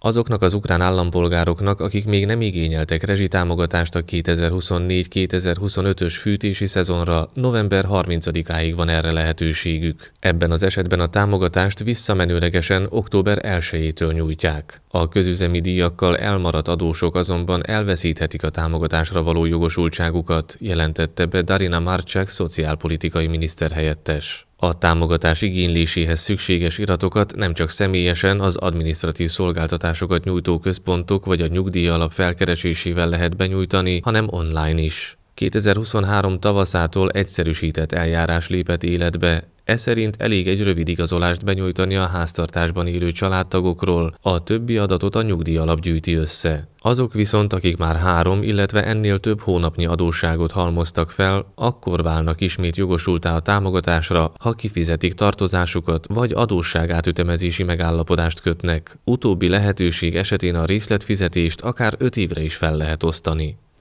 Azoknak az ukrán állampolgároknak, akik még nem igényeltek rezsitámogatást a 2024-2025-ös fűtési szezonra, november 30-áig van erre lehetőségük. Ebben az esetben a támogatást visszamenőlegesen október 1-től nyújtják. A közüzemi díjakkal elmaradt adósok azonban elveszíthetik a támogatásra való jogosultságukat, jelentette be Darina Marcsák szociálpolitikai miniszterhelyettes. A támogatás igényléséhez szükséges iratokat nem csak személyesen az adminisztratív szolgáltatásokat nyújtó központok vagy a nyugdíjalap felkeresésével lehet benyújtani, hanem online is. 2023 tavaszától egyszerűsített eljárás lépett életbe, ez szerint elég egy rövid igazolást benyújtani a háztartásban élő családtagokról, a többi adatot a nyugdíjalap gyűjti össze. Azok viszont, akik már három, illetve ennél több hónapnyi adósságot halmoztak fel, akkor válnak ismét jogosultá a támogatásra, ha kifizetik tartozásukat vagy átütemezési megállapodást kötnek. Utóbbi lehetőség esetén a részletfizetést akár öt évre is fel lehet osztani.